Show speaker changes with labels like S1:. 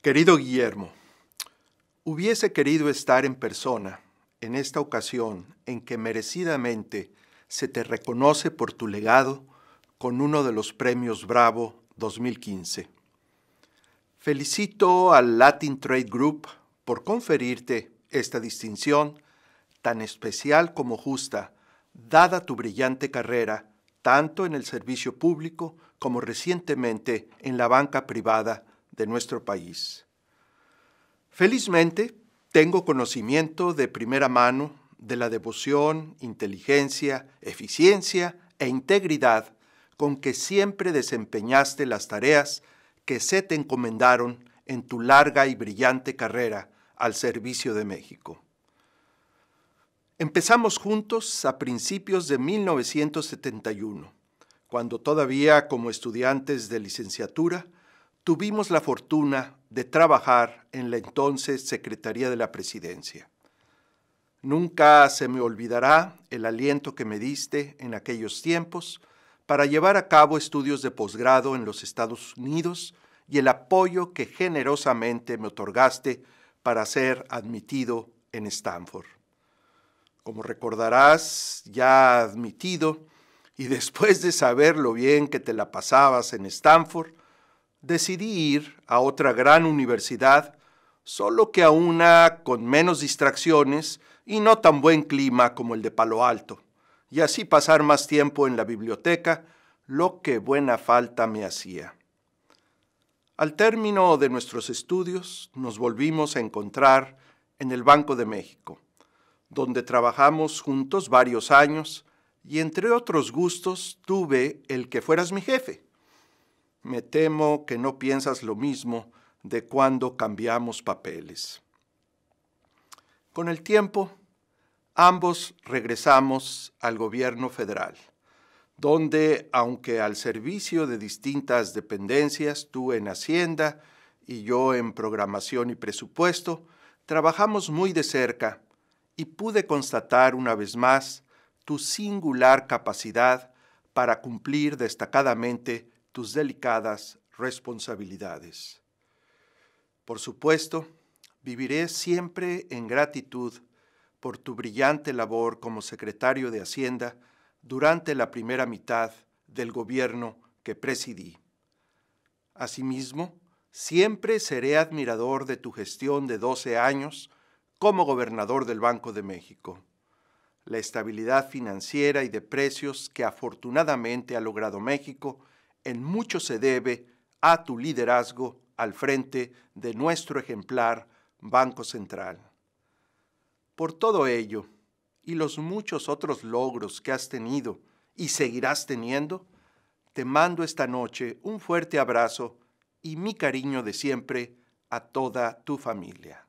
S1: Querido Guillermo, hubiese querido estar en persona en esta ocasión en que merecidamente se te reconoce por tu legado con uno de los premios Bravo 2015. Felicito al Latin Trade Group por conferirte esta distinción tan especial como justa, dada tu brillante carrera tanto en el servicio público como recientemente en la banca privada de nuestro país. Felizmente, tengo conocimiento de primera mano de la devoción, inteligencia, eficiencia e integridad con que siempre desempeñaste las tareas que se te encomendaron en tu larga y brillante carrera al servicio de México. Empezamos juntos a principios de 1971, cuando todavía como estudiantes de licenciatura tuvimos la fortuna de trabajar en la entonces Secretaría de la Presidencia. Nunca se me olvidará el aliento que me diste en aquellos tiempos para llevar a cabo estudios de posgrado en los Estados Unidos y el apoyo que generosamente me otorgaste para ser admitido en Stanford. Como recordarás, ya admitido, y después de saber lo bien que te la pasabas en Stanford, decidí ir a otra gran universidad, solo que a una con menos distracciones y no tan buen clima como el de Palo Alto, y así pasar más tiempo en la biblioteca, lo que buena falta me hacía. Al término de nuestros estudios nos volvimos a encontrar en el Banco de México, donde trabajamos juntos varios años y entre otros gustos tuve el que fueras mi jefe me temo que no piensas lo mismo de cuando cambiamos papeles. Con el tiempo, ambos regresamos al gobierno federal, donde, aunque al servicio de distintas dependencias, tú en Hacienda y yo en Programación y Presupuesto, trabajamos muy de cerca y pude constatar una vez más tu singular capacidad para cumplir destacadamente tus delicadas responsabilidades. Por supuesto, viviré siempre en gratitud por tu brillante labor como secretario de Hacienda durante la primera mitad del gobierno que presidí. Asimismo, siempre seré admirador de tu gestión de 12 años como gobernador del Banco de México, la estabilidad financiera y de precios que afortunadamente ha logrado México en mucho se debe a tu liderazgo al frente de nuestro ejemplar Banco Central. Por todo ello, y los muchos otros logros que has tenido y seguirás teniendo, te mando esta noche un fuerte abrazo y mi cariño de siempre a toda tu familia.